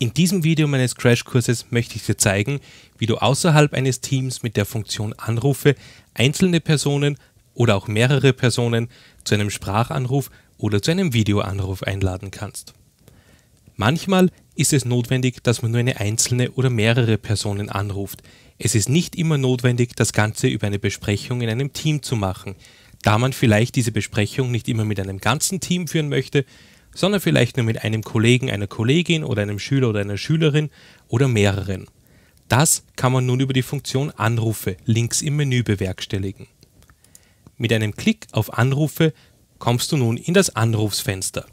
In diesem Video meines Crashkurses möchte ich dir zeigen, wie du außerhalb eines Teams mit der Funktion Anrufe einzelne Personen oder auch mehrere Personen zu einem Sprachanruf oder zu einem Videoanruf einladen kannst. Manchmal ist es notwendig, dass man nur eine einzelne oder mehrere Personen anruft. Es ist nicht immer notwendig, das Ganze über eine Besprechung in einem Team zu machen, da man vielleicht diese Besprechung nicht immer mit einem ganzen Team führen möchte, sondern vielleicht nur mit einem Kollegen, einer Kollegin oder einem Schüler oder einer Schülerin oder mehreren. Das kann man nun über die Funktion Anrufe links im Menü bewerkstelligen. Mit einem Klick auf Anrufe kommst du nun in das Anrufsfenster.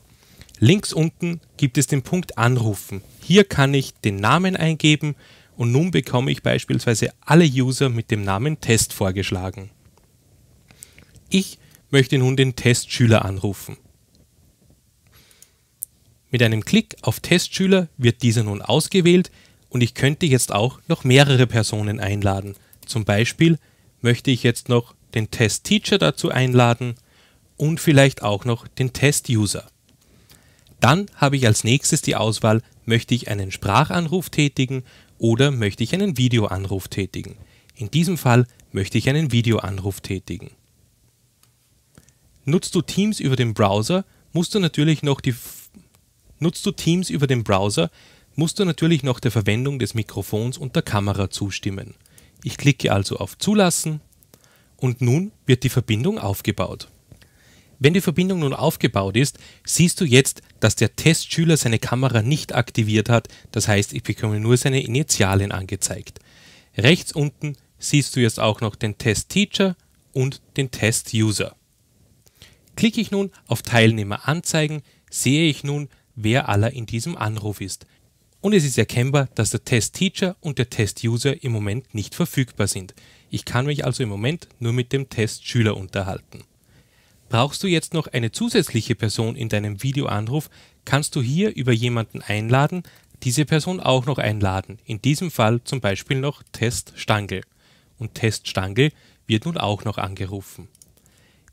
Links unten gibt es den Punkt Anrufen. Hier kann ich den Namen eingeben und nun bekomme ich beispielsweise alle User mit dem Namen Test vorgeschlagen. Ich möchte nun den Testschüler anrufen. Mit einem Klick auf Testschüler wird dieser nun ausgewählt und ich könnte jetzt auch noch mehrere Personen einladen. Zum Beispiel möchte ich jetzt noch den Testteacher dazu einladen und vielleicht auch noch den Testuser. Dann habe ich als nächstes die Auswahl, möchte ich einen Sprachanruf tätigen oder möchte ich einen Videoanruf tätigen. In diesem Fall möchte ich einen Videoanruf tätigen. Nutzt du Teams über den Browser, musst du natürlich noch die Nutzt du Teams über den Browser, musst du natürlich noch der Verwendung des Mikrofons und der Kamera zustimmen. Ich klicke also auf Zulassen und nun wird die Verbindung aufgebaut. Wenn die Verbindung nun aufgebaut ist, siehst du jetzt, dass der Testschüler seine Kamera nicht aktiviert hat, das heißt, ich bekomme nur seine Initialen angezeigt. Rechts unten siehst du jetzt auch noch den Test Teacher und den Test User. Klicke ich nun auf Teilnehmer anzeigen, sehe ich nun, wer aller in diesem Anruf ist. Und es ist erkennbar, dass der Test-Teacher und der Test-User im Moment nicht verfügbar sind. Ich kann mich also im Moment nur mit dem Test-Schüler unterhalten. Brauchst du jetzt noch eine zusätzliche Person in deinem Videoanruf, kannst du hier über jemanden einladen, diese Person auch noch einladen. In diesem Fall zum Beispiel noch test Stangel. Und test Stangel wird nun auch noch angerufen.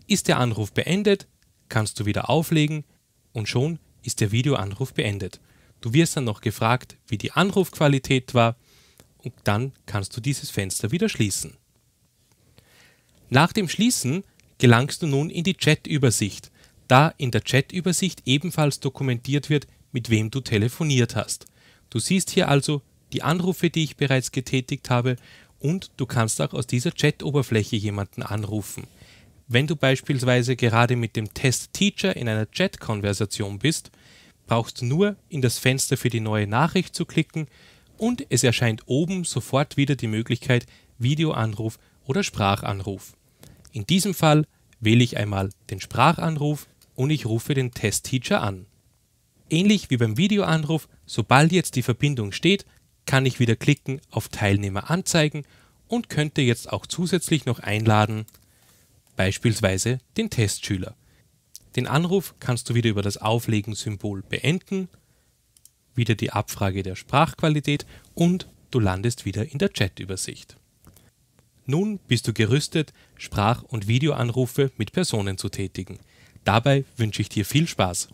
Ist der Anruf beendet, kannst du wieder auflegen und schon ist der Videoanruf beendet. Du wirst dann noch gefragt, wie die Anrufqualität war und dann kannst du dieses Fenster wieder schließen. Nach dem Schließen gelangst du nun in die Chatübersicht, da in der Chatübersicht ebenfalls dokumentiert wird, mit wem du telefoniert hast. Du siehst hier also die Anrufe, die ich bereits getätigt habe und du kannst auch aus dieser chat jemanden anrufen. Wenn du beispielsweise gerade mit dem Test-Teacher in einer Chat-Konversation bist, brauchst du nur in das Fenster für die neue Nachricht zu klicken und es erscheint oben sofort wieder die Möglichkeit Videoanruf oder Sprachanruf. In diesem Fall wähle ich einmal den Sprachanruf und ich rufe den Test-Teacher an. Ähnlich wie beim Videoanruf, sobald jetzt die Verbindung steht, kann ich wieder klicken auf Teilnehmer anzeigen und könnte jetzt auch zusätzlich noch einladen, beispielsweise den Testschüler. Den Anruf kannst du wieder über das Auflegen-Symbol beenden, wieder die Abfrage der Sprachqualität und du landest wieder in der Chatübersicht. Nun bist du gerüstet, Sprach- und Videoanrufe mit Personen zu tätigen. Dabei wünsche ich dir viel Spaß.